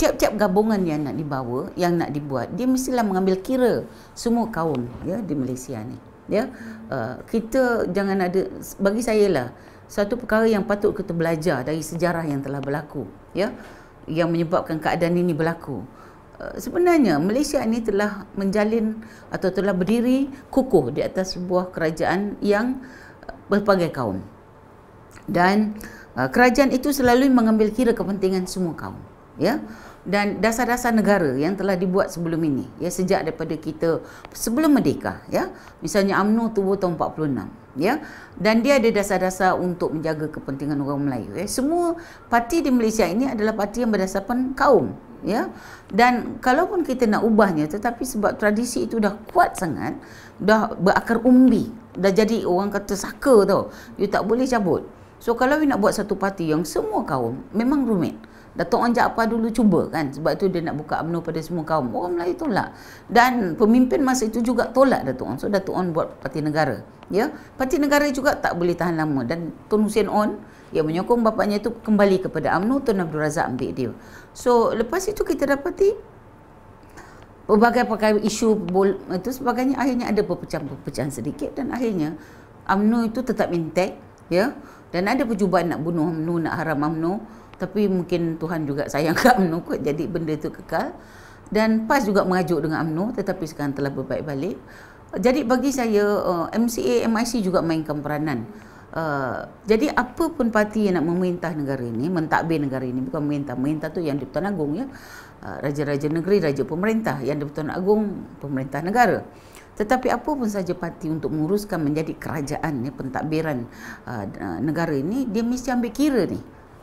tiap-tiap gabungan yang nak dibawa, yang nak dibuat, dia mestilah mengambil kira semua kaum ya di Malaysia ni. Ya, uh, kita jangan ada bagi saya lah satu perkara yang patut kita belajar dari sejarah yang telah berlaku, ya, yang menyebabkan keadaan ini berlaku. Uh, sebenarnya Malaysia ini telah menjalin atau telah berdiri kukuh di atas sebuah kerajaan yang berbagai kaum. Dan uh, kerajaan itu selalu mengambil kira kepentingan semua kaum ya dan dasar-dasar negara yang telah dibuat sebelum ini ya sejak daripada kita sebelum merdeka ya misalnya AMNO tubuh tahun 46 ya dan dia ada dasar-dasar untuk menjaga kepentingan orang Melayu ya semua parti di Malaysia ini adalah parti yang berdasarkan kaum ya dan kalaupun kita nak ubahnya tetapi sebab tradisi itu dah kuat sangat dah berakar umbi dah jadi orang kata saka tau you tak boleh cabut so kalau you nak buat satu parti yang semua kaum memang rumit Datuk Anjak apa dulu cuba kan sebab itu dia nak buka UMNO pada semua kaum. Orang Melayu tolak. Dan pemimpin masa itu juga tolak Datuk On. So Datuk On buat Parti Negara. Ya. Parti Negara juga tak boleh tahan lama dan Tun Hussein On yang menyokong bapaknya itu kembali kepada UMNO Tun Abdul Razak ambil dia. So lepas itu kita dapati pelbagai-pelbagai isu itu sebagainya akhirnya ada perpecahan-perpecahan sedikit dan akhirnya UMNO itu tetap intact ya dan ada percubaan nak bunuh UMNO nak haram UMNO tapi mungkin Tuhan juga sayang kak UMNO kot jadi benda itu kekal dan PAS juga mengajuk dengan UMNO tetapi sekarang telah berbaik balik jadi bagi saya eh, MCA MIC juga mainkan peranan uh, jadi apa pun parti yang nak memerintah negara ini mentadbir negara ini bukan memerintah memerintah tu yang di Pertuan Agong ya eh, raja-raja negeri raja pemerintah yang di Agong pemerintah negara tetapi apa pun saja parti untuk menguruskan menjadi kerajaan ya pentadbiran uh, negara ini dia mesti ambil kira ni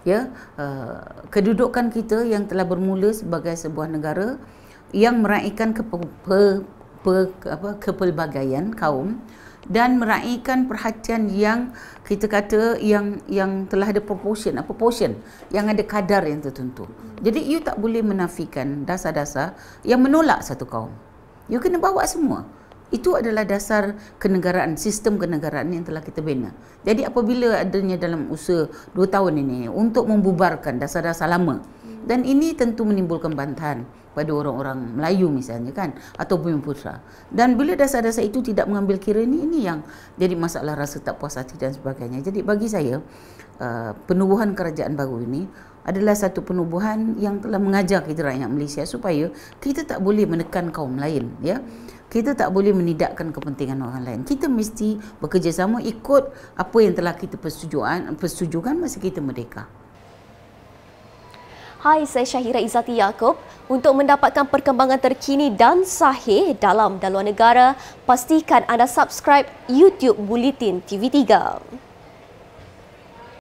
ya uh, kedudukan kita yang telah bermula sebagai sebuah negara yang meraihkan ke apa kepelbagaian kaum dan meraihkan perhatian yang kita kata yang yang telah ada proportion apa proportion yang ada kadar yang tertentu. Jadi you tak boleh menafikan dasar-dasar yang menolak satu kaum. You kena bawa semua. Itu adalah dasar kenegaraan, sistem kenegaraan yang telah kita bina. Jadi apabila adanya dalam usaha dua tahun ini untuk membubarkan dasar-dasar lama, dan ini tentu menimbulkan bantahan pada orang-orang Melayu misalnya kan atau Bumi Putra. Dan bila dasar-dasar itu tidak mengambil kira ini, ini yang jadi masalah rasa tak puas hati dan sebagainya. Jadi bagi saya, uh, penubuhan kerajaan baru ini adalah satu penubuhan yang telah mengajar kita rakyat Malaysia supaya kita tak boleh menekan kaum lain. Ya kita tak boleh menidakkan kepentingan orang lain. Kita mesti bekerjasama ikut apa yang telah kita persetujuan, persetujukan masa kita merdeka. Hai, saya Syahira Izzati Yaakob. Untuk mendapatkan perkembangan terkini dan sahih dalam dan luar negara, pastikan anda subscribe YouTube Bulletin TV3.